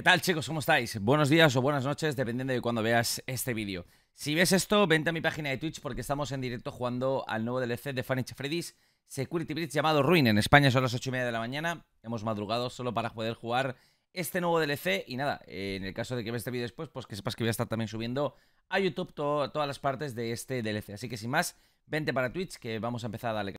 ¿Qué tal chicos? ¿Cómo estáis? Buenos días o buenas noches, dependiendo de cuando veas este vídeo. Si ves esto, vente a mi página de Twitch porque estamos en directo jugando al nuevo DLC de Fanny Freddy's Security Blitz llamado Ruin. En España son las 8 y media de la mañana. Hemos madrugado solo para poder jugar este nuevo DLC. Y nada, eh, en el caso de que veas este vídeo después, pues que sepas que voy a estar también subiendo a YouTube todas las partes de este DLC. Así que sin más, vente para Twitch que vamos a empezar a darle.